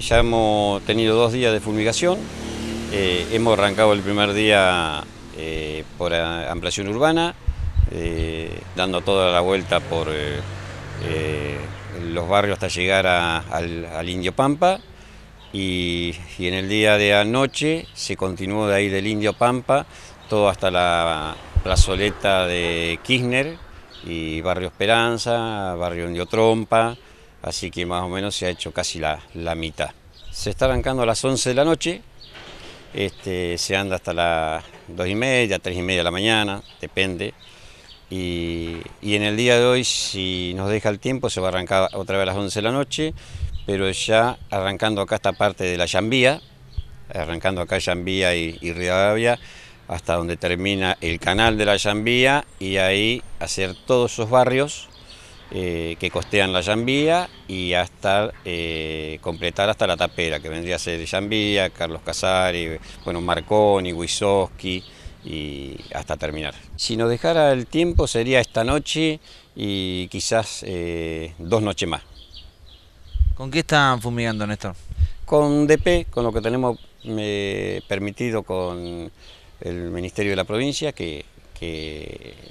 Ya hemos tenido dos días de fumigación, eh, hemos arrancado el primer día eh, por ampliación urbana, eh, dando toda la vuelta por los barrios hasta llegar al, Indio Pampa y, en el día de anoche se continuó de ahí del Indio Pampa todo hasta la plazoleta de Kirchner y Barrio Esperanza, Barrio Indio Trompa, así que más o menos se ha hecho casi la, mitad. Se está arrancando a las 11 de la noche, este, se anda hasta las 2 y media, 3 y media de la mañana, depende. Y, en el día de hoy, si nos deja el tiempo, se va a arrancar otra vez a las 11 de la noche, pero ya arrancando acá esta parte de la Yambía, arrancando acá Yambía y, y Rivadavia, hasta donde termina el canal de la Yambía y ahí hacer todos esos barrios eh, que costean la Yambía y hasta eh, completar hasta la tapera, que vendría a ser Yambía, Carlos Casari, bueno, Marconi, Wisowski y hasta terminar. Si nos dejara el tiempo sería esta noche y quizás eh, dos noches más. ¿Con qué están fumigando, Néstor? Con DP, con lo que tenemos permitido con el Ministerio de la Provincia, que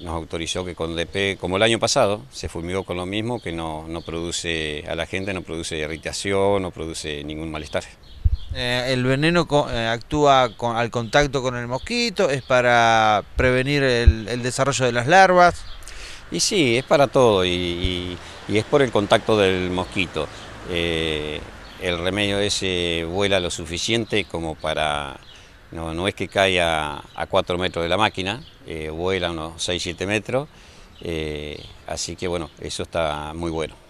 nos autorizó que con DP, como el año pasado, se fumigó con lo mismo, que no, produce a la gente, no produce irritación, no produce ningún malestar. Eh, el veneno eh, actúa al contacto con el mosquito, es para prevenir el, desarrollo de las larvas. Y sí, es para todo y, es por el contacto del mosquito. Eh, el remedio ese vuela lo suficiente como para no, no es que caiga a 4 metros de la máquina, eh, vuela unos 6-7 metros, eh, así que bueno, eso está muy bueno.